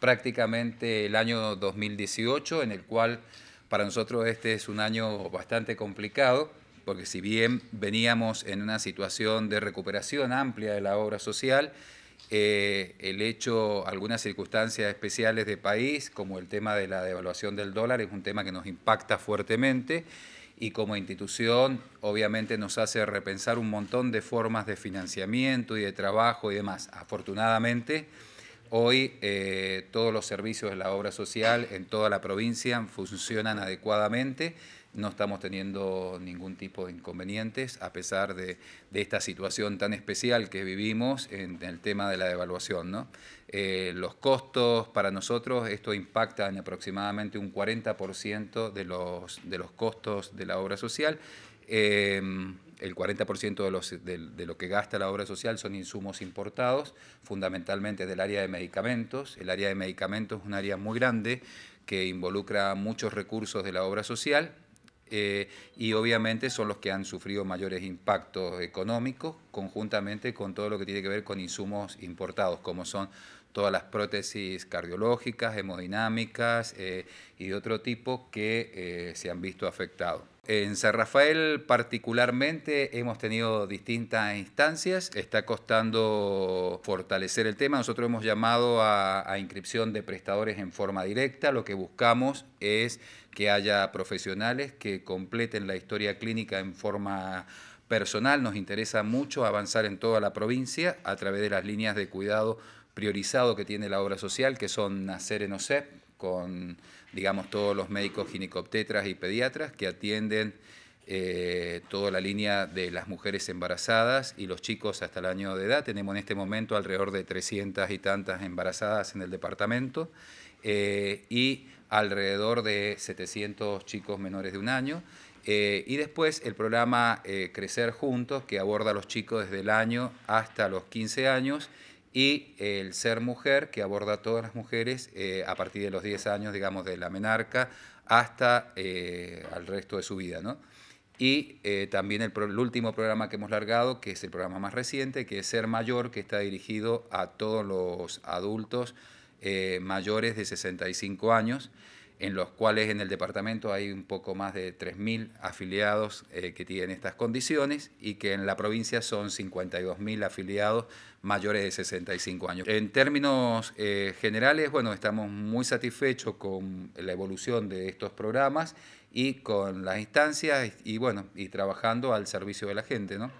prácticamente el año 2018, en el cual para nosotros este es un año bastante complicado, porque si bien veníamos en una situación de recuperación amplia de la obra social, eh, el hecho, algunas circunstancias especiales de país, como el tema de la devaluación del dólar, es un tema que nos impacta fuertemente y como institución obviamente nos hace repensar un montón de formas de financiamiento y de trabajo y demás. Afortunadamente, Hoy eh, todos los servicios de la obra social en toda la provincia funcionan adecuadamente. No estamos teniendo ningún tipo de inconvenientes a pesar de, esta situación tan especial que vivimos en, el tema de la devaluación. Eh, los costos para nosotros, esto impacta en aproximadamente un 40% de los, costos de la obra social. Eh, el 40% de, de, lo que gasta la obra social son insumos importados, fundamentalmente del área de medicamentos. El área de medicamentos es un área muy grande que involucra muchos recursos de la obra social eh, y obviamente son los que han sufrido mayores impactos económicos conjuntamente con todo lo que tiene que ver con insumos importados, como son todas las prótesis cardiológicas, hemodinámicas eh, y de otro tipo que eh, se han visto afectados. En San Rafael particularmente hemos tenido distintas instancias, está costando fortalecer el tema, nosotros hemos llamado a, a inscripción de prestadores en forma directa, lo que buscamos es que haya profesionales que completen la historia clínica en forma personal, nos interesa mucho avanzar en toda la provincia a través de las líneas de cuidado priorizado que tiene la obra social, que son Nacer en OSEP, con, digamos, todos los médicos ginecoptetras y pediatras que atienden eh, toda la línea de las mujeres embarazadas y los chicos hasta el año de edad. Tenemos en este momento alrededor de 300 y tantas embarazadas en el departamento eh, y alrededor de 700 chicos menores de un año. Eh, y después el programa Crecer Juntos, que aborda a los chicos desde el año hasta los 15 años y el ser mujer, que aborda a todas las mujeres eh, a partir de los 10 años, digamos, de la menarca hasta el eh, resto de su vida. Y eh, también el, el, último programa que hemos largado, que es el programa más reciente, que es Ser Mayor, que está dirigido a todos los adultos mayores de 65 años en los cuales en el departamento hay un poco más de 3.000 afiliados eh, que tienen estas condiciones y que en la provincia son 52.000 afiliados mayores de 65 años. En términos eh, generales, bueno, estamos muy satisfechos con la evolución de estos programas y con las instancias y bueno, y trabajando al servicio de la gente, ¿no?